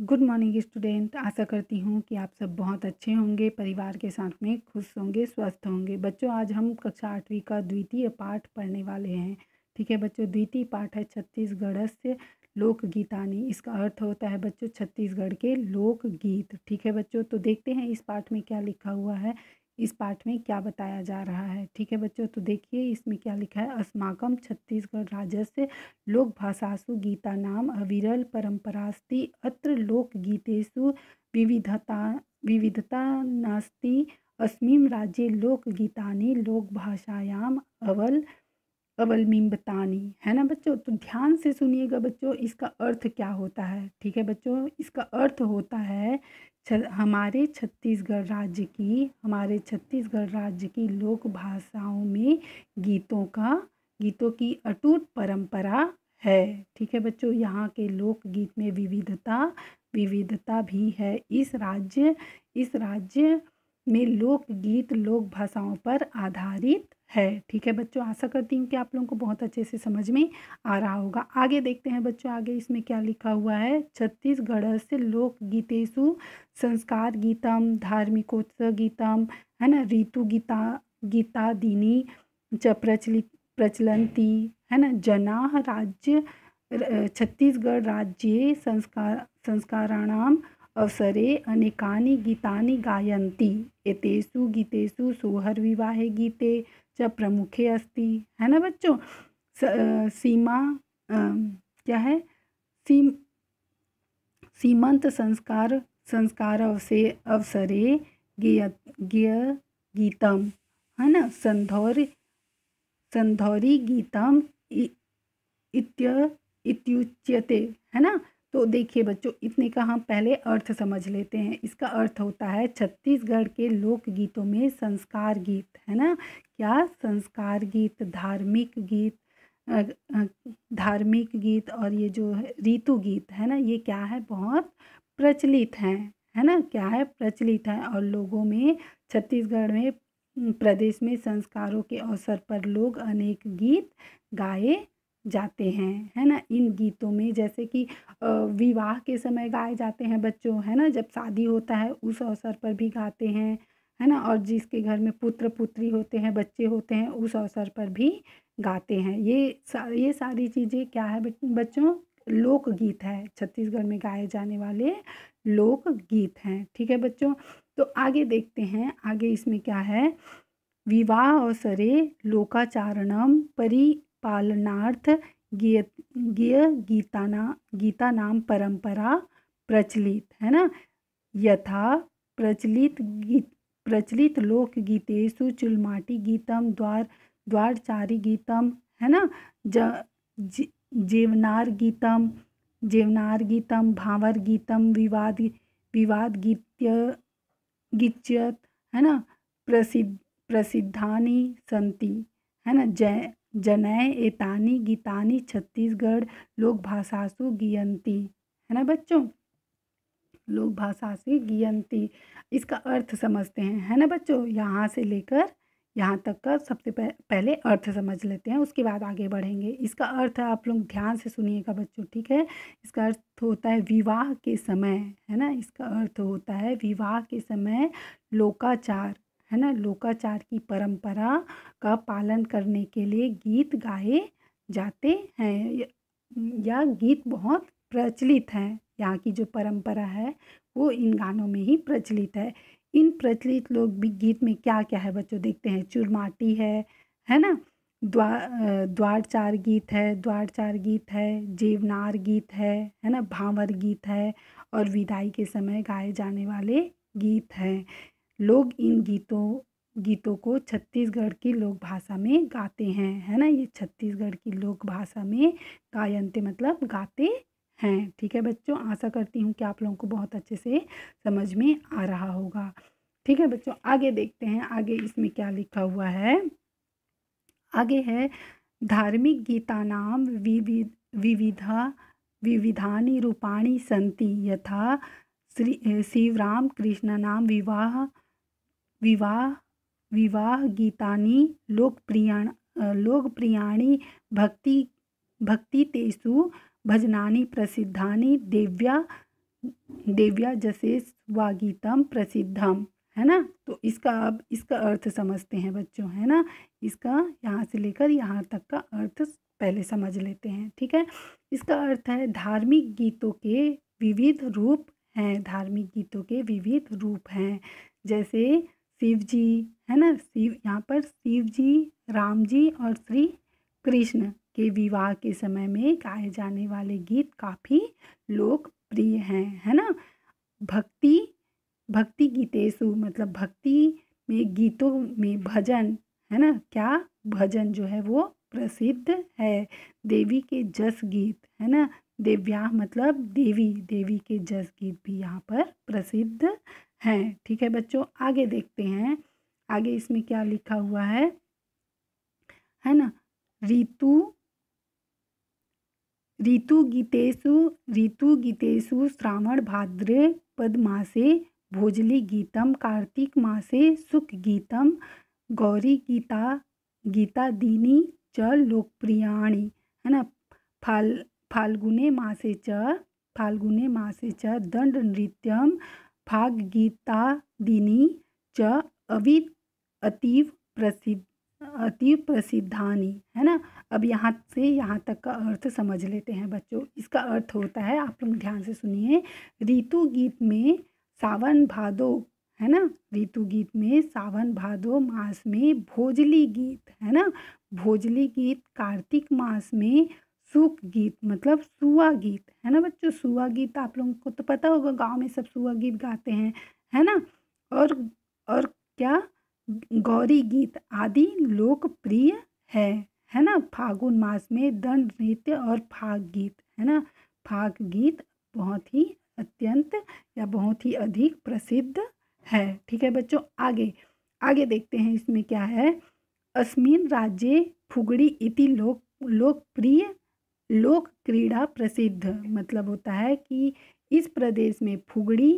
good morning student आशा करती हूँ कि आप सब बहुत अच्छे होंगे परिवार के साथ में खुश होंगे स्वस्थ होंगे बच्चों आज हम कक्षा आठवीं का द्वितीय पाठ पढ़ने वाले हैं ठीक है बच्चों द्वितीय पाठ है छत्तीसगढ़ से लोकगीतानी इसका अर्थ होता है बच्चों छत्तीसगढ़ के लोकगीत ठीक है बच्चों तो देखते हैं इस पाठ में क्या लिखा हुआ है इस पाठ में क्या बताया जा रहा है ठीक है बच्चों तो देखिए इसमें क्या लिखा है अस्माकम छत्तीसगढ़ राजस्व लोक भाषासु गीता नाम अविरल परम्परास्ति अत्र लोक गीतेषु विविधता विविधता नास्ति लोक राज्ये लोक भाषायाम अवल अवल मीम बतानी है ना बच्चों तो ध्यान से सुनिएगा बच्चों इसका अर्थ क्या होता है ठीक है बच्चों इसका अर्थ होता है छ, हमारे छत्तीसगढ़ राज्य की हमारे छत्तीसगढ़ राज्य की लोक भाषाओं में गीतों का गीतों की अटूट परंपरा है ठीक है बच्चों यहाँ के लोकगीत में विविधता विविधता भी है इस राज्य इस राज्य में लोकगीत लोक भाषाओं पर आधारित है ठीक है बच्चों आशा करती हूँ कि आप लोगों को बहुत अच्छे से समझ में आ रहा होगा आगे देखते हैं बच्चों आगे इसमें क्या लिखा हुआ है छत्तीसगढ़ से लोक गीतेशु संस्कार गीतम धार्मिकोत्सव गीतम है ना ऋतु गीता च प्रचलित प्रचलनती है ना जना राज्य छत्तीसगढ़ राज्य संस्कार संस्काराणाम अवसरे अनेकानि गीता गायन्ति एतेषु गीतेषु विवाह गीते च प्रमुखे अस्ति है ना बच्चों स, आ, सीमा आ, क्या है सीम सीमंत संस्कार संस्कार अवसे अवसरे गेय गेय गीतम है ना संधौर संधौरी गीतम इत्य इत्युच्यते है ना तो देखिए बच्चों इतने का हम पहले अर्थ समझ लेते हैं इसका अर्थ होता है छत्तीसगढ़ के लोकगीतों में संस्कार गीत है ना क्या संस्कार गीत धार्मिक गीत धार्मिक गीत और ये जो है ऋतु गीत है ना ये क्या है बहुत प्रचलित हैं है ना क्या है प्रचलित हैं और लोगों में छत्तीसगढ़ में प्रदेश में संस्कारों के अवसर पर लोग अनेक गीत गाए जाते हैं है ना इन गीतों में जैसे कि विवाह के समय गाए जाते हैं बच्चों है ना जब शादी होता है उस अवसर पर भी गाते हैं है ना और जिसके घर में पुत्र पुत्री होते हैं बच्चे होते हैं उस अवसर पर भी गाते हैं ये सा, ये सारी चीज़ें क्या है बच्चों लोकगीत है छत्तीसगढ़ में गाए जाने वाले लोक गीत हैं ठीक है बच्चों तो आगे देखते हैं आगे इसमें क्या है विवाह अवसरे लोकाचारणम परि पालनार्थ गीय गेय गीता ना गीता नाम परंपरा प्रचलित है ना यथा प्रचलित गीत प्रचलित लोक गीतेषु चुलमाटी गीतम द्वार द्वारचारी गीतम है ना ज जीवनार गीतम जीवनार गीतम भावर गीतम विवाद विवाद गीत्य गिच्यत है ना प्रसिद्ध प्रसिद्धानी संति है ना जय जनय एतानी गीतानी छत्तीसगढ़ लोक भाषासु गियंती है ना बच्चों लोक से गियंती इसका अर्थ समझते हैं है ना बच्चों यहाँ से लेकर यहाँ तक का सबसे पहले अर्थ समझ लेते हैं उसके बाद आगे बढ़ेंगे इसका अर्थ आप लोग ध्यान से सुनिएगा बच्चों ठीक है इसका अर्थ होता है विवाह के समय है ना इसका अर्थ होता है विवाह के समय लोकाचार है ना लोकाचार की परंपरा का पालन करने के लिए गीत गाए जाते हैं या गीत बहुत प्रचलित हैं यहाँ की जो परंपरा है वो इन गानों में ही प्रचलित है इन प्रचलित लोग भी गीत में क्या क्या है बच्चों देखते हैं चुरमाटी है है ना द्वा द्वारचार गीत है द्वारचार गीत है जेवनार गीत है है ना भावर गीत है और विदाई के समय गाए जाने वाले गीत हैं लोग इन गीतों गीतों को छत्तीसगढ़ की लोक भाषा में गाते हैं है ना ये छत्तीसगढ़ की लोक भाषा में गायनते मतलब गाते हैं ठीक है बच्चों आशा करती हूँ कि आप लोगों को बहुत अच्छे से समझ में आ रहा होगा ठीक है बच्चों आगे देखते हैं आगे इसमें क्या लिखा हुआ है आगे है धार्मिक गीता नाम विविध विविधा विविधानी रूपाणी संति यथा श्री शिवराम कृष्ण नाम विवाह विवाह विवाह गीतानी लोकप्रिया लोकप्रियाणी भक्ति तेसु भजनानी प्रसिद्धानी देव्या देव्या जसेस व गीतम प्रसिद्धम है ना तो इसका अब इसका अर्थ समझते हैं बच्चों है ना इसका यहाँ से लेकर यहाँ तक का अर्थ पहले समझ लेते हैं ठीक है इसका अर्थ है धार्मिक गीतों के विविध रूप हैं धार्मिक गीतों के विविध रूप हैं जैसे शिव जी है ना शिव यहाँ पर शिव जी राम जी और श्री कृष्ण के विवाह के समय में गाए जाने वाले गीत काफ़ी लोकप्रिय हैं है ना भक्ति भक्ति गीतेशु मतलब भक्ति में गीतों में भजन है ना क्या भजन जो है वो प्रसिद्ध है देवी के जस गीत है ना दिव्या मतलब देवी देवी के जस गीत भी यहाँ पर प्रसिद्ध हैं ठीक है बच्चों आगे देखते हैं आगे इसमें क्या लिखा हुआ है है ना ऋतु ऋतु गीतेशु ऋतु गीतेशु श्रावण पद मासे भोजली गीतम कार्तिक मासे सुख गीतम गौरी गीता गीता दीनी च लोकप्रियाणी है ना फाल फाल्गुने मासे च फाल्गुने मासे च दंड नृत्यम भागगीतादीनि च अवि अतीव प्रसिद्ध अतीव प्रसिद्धानी है ना अब यहाँ से यहाँ तक का अर्थ समझ लेते हैं बच्चों इसका अर्थ होता है आप लोग ध्यान से सुनिए ऋतु गीत में सावन भादो है ना ऋतु गीत में सावन भादो मास में भोजली गीत है ना भोजली गीत कार्तिक मास में सुख गीत मतलब सुआ गीत है ना बच्चों सुआ गीत आप लोगों को तो पता होगा गांव में सब सुआ गीत गाते हैं है ना और और क्या गौरी गीत आदि लोकप्रिय है है ना फागुन मास में दंड नृत्य और फाग गीत है ना फाग गीत बहुत ही अत्यंत या बहुत ही अधिक प्रसिद्ध है ठीक है बच्चों आगे आगे देखते हैं इसमें क्या है अस्मिन राज्य फुगड़ी इति लोक लोकप्रिय लोक क्रीड़ा प्रसिद्ध मतलब होता है कि इस प्रदेश में फुगड़ी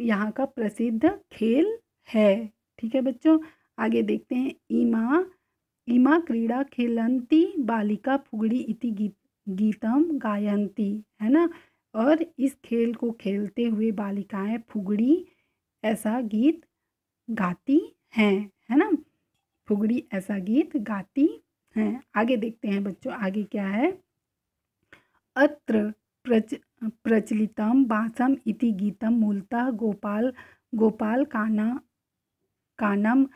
यहाँ का प्रसिद्ध खेल है ठीक है बच्चों आगे देखते हैं इमा इमा क्रीड़ा खेलंती बालिका फुगड़ी इति गीत गीतम गायंती है ना और इस खेल को खेलते हुए बालिकाएं फुगड़ी ऐसा गीत गाती हैं है ना फुगड़ी ऐसा गीत गाती हैं आगे देखते हैं बच्चों आगे क्या है अत्र प्रच प्रचलितम बासम इति गीतम मूलतः गोपाल गोपाल काना कानम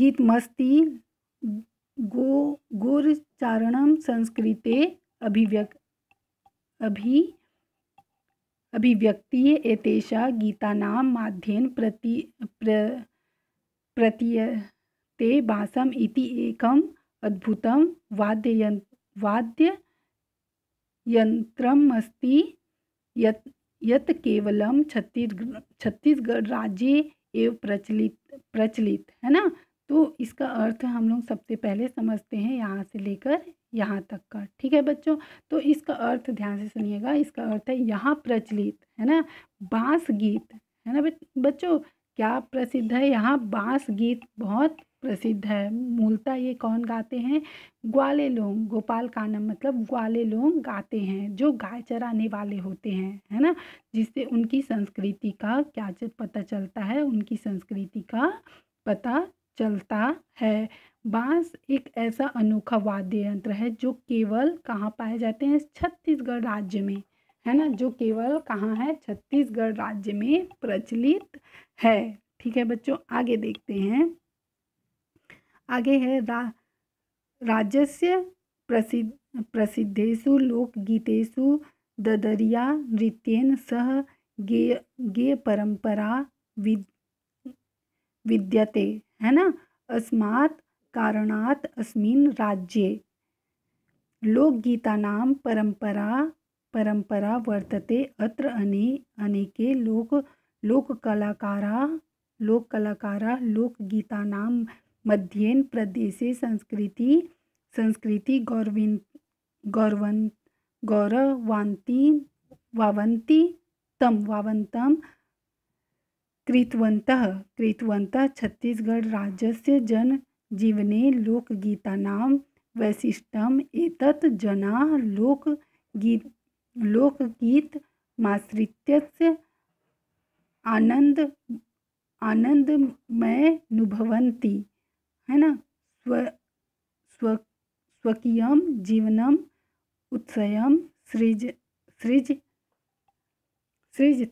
गीतमस्ती गो गोरचारणम संस्कृते अभिव्यक् अभि अभिव्यक्ति एतेषा गीतानां माध्येन प्रति प्र, प्रतीय ते बासम् इति एकम अद्भुत वाद्य वाद्ययन्त्रम् अस्ति यत् यत् छत्तीसगढ़ छत्तीसगढ़ राज्य एवं प्रचलित प्रचलित है ना तो इसका अर्थ हम लोग सबसे पहले समझते हैं यहाँ से लेकर यहाँ तक का ठीक है बच्चों तो इसका अर्थ ध्यान से सुनिएगा इसका अर्थ है यहाँ प्रचलित है ना बांस गीत है ना बच्चों क्या प्रसिद्ध है यहाँ बांस गीत बहुत प्रसिद्ध है मूलतः ये कौन गाते हैं ग्वाले लोग गोपाल कानम मतलब ग्वाले लोग गाते हैं जो गाय चराने वाले होते हैं है ना जिससे उनकी संस्कृति का क्या पता चलता है उनकी संस्कृति का पता चलता है बांस एक ऐसा अनोखा वाद्य यंत्र है जो केवल कहाँ पाए जाते हैं छत्तीसगढ़ राज्य में है ना जो केवल कहाँ है छत्तीसगढ़ राज्य में प्रचलित है ठीक है बच्चों आगे देखते हैं आगे है राजस्य प्रसिद्ध प्रसिद्धेशु लोकगीतेशु ददरिया नृत्यन सह गेय गेय परंपरा विद विद्यते है ना अस्मात् कारणात् अस्मिन् राज्ये लोकगीतानां परंपरा परंपरा वर्तते अत्र अने अनेके लोक लोक कलाकारा लोक गीता नाम मध्येन प्रदेशे संस्कृति संस्कृति गौरविन् गौरव गौरवान्ती वावंती तम वावंतम कृतवंत कृतवंत छत्तीसगढ़ राज्यस्य जनजीवने लोकगीतानां वैशिष्ट्यम् एतत् जनाः लोकगीत लोकगीतमाश्रित्य आनंद आनंदमय अनुभवंती है ना स्व स्व स्वकीय जीवनम उत्सय सृज सृज सृज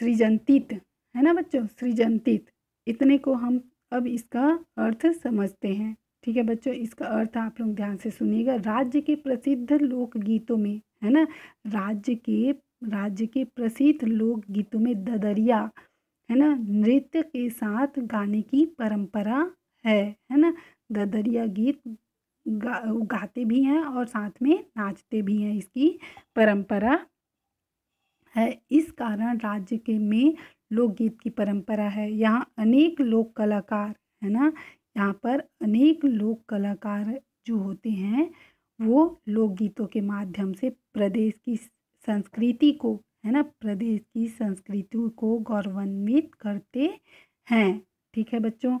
सृजंतित है ना बच्चों सृजंतित इतने को हम अब इसका अर्थ समझते हैं ठीक है बच्चों इसका अर्थ आप लोग ध्यान से सुनिएगा राज्य के प्रसिद्ध लोकगीतों में है ना राज्य के राज्य के प्रसिद्ध लोकगीतों में ददरिया है ना नृत्य के साथ गाने की परंपरा है है ना ददरिया गीत गा, गाते भी हैं और साथ में नाचते भी हैं इसकी परंपरा है इस कारण राज्य के में लोकगीत की परंपरा है यहाँ अनेक लोक कलाकार है ना यहाँ पर अनेक लोक कलाकार जो होते हैं वो लोकगीतों के माध्यम से प्रदेश की संस्कृति को है ना प्रदेश की संस्कृति को गौरवान्वित करते हैं ठीक है बच्चों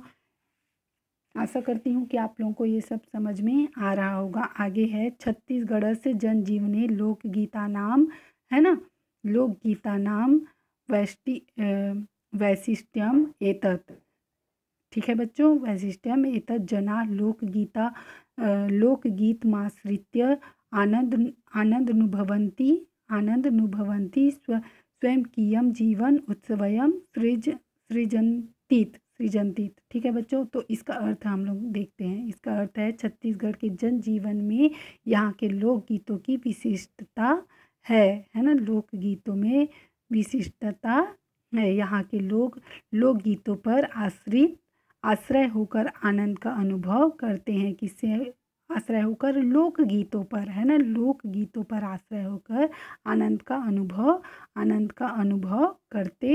आशा करती हूँ कि आप लोगों को ये सब समझ में आ रहा होगा आगे है छत्तीसगढ़ से लोक लोकगीता नाम है ना लोकगीता नाम वैष्टि वैशिष्ट्यम एतत ठीक है बच्चों वैशिष्ट्यम एतत जना लोकगीता लोकगीत माश्रित्य आनंद आनंद अनुभवंती आनंद अनुभवती स्व स्वयं कीयम जीवन उत्सवयम सृज सृजनतीत सृजनतीत ठीक है बच्चों तो इसका अर्थ हम लोग देखते हैं इसका अर्थ है छत्तीसगढ़ के जन जीवन में यहाँ के लोकगीतों की विशिष्टता है है ना लोकगीतों में विशिष्टता है यहाँ के लोग लोकगीतों पर आश्रित आश्रय होकर आनंद का अनुभव करते हैं किससे आश्रय होकर लोकगीतों पर है ना लोकगीतों पर आश्रय होकर आनंद का अनुभव आनंद का अनुभव करते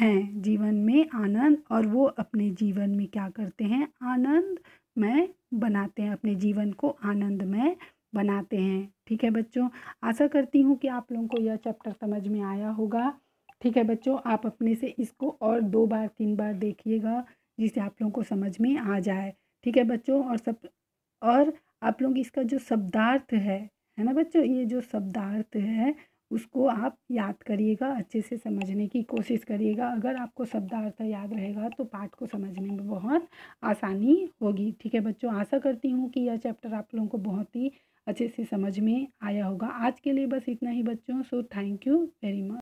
हैं जीवन में आनंद और वो अपने जीवन में क्या करते हैं आनंदमय बनाते हैं अपने जीवन को आनंदमय बनाते हैं ठीक है बच्चों आशा करती हूँ कि आप लोगों को यह चैप्टर समझ में आया होगा ठीक है बच्चों आप अपने से इसको और दो बार तीन बार देखिएगा जिसे आप लोगों को समझ में आ जाए ठीक है बच्चों और सब और आप लोग इसका जो शब्दार्थ है है ना बच्चों ये जो शब्दार्थ है उसको आप याद करिएगा अच्छे से समझने की कोशिश करिएगा अगर आपको शब्दार्थ याद रहेगा तो पाठ को समझने में बहुत आसानी होगी ठीक है बच्चों आशा करती हूँ कि यह चैप्टर आप लोगों को बहुत ही अच्छे से समझ में आया होगा आज के लिए बस इतना ही बच्चों so thank you very much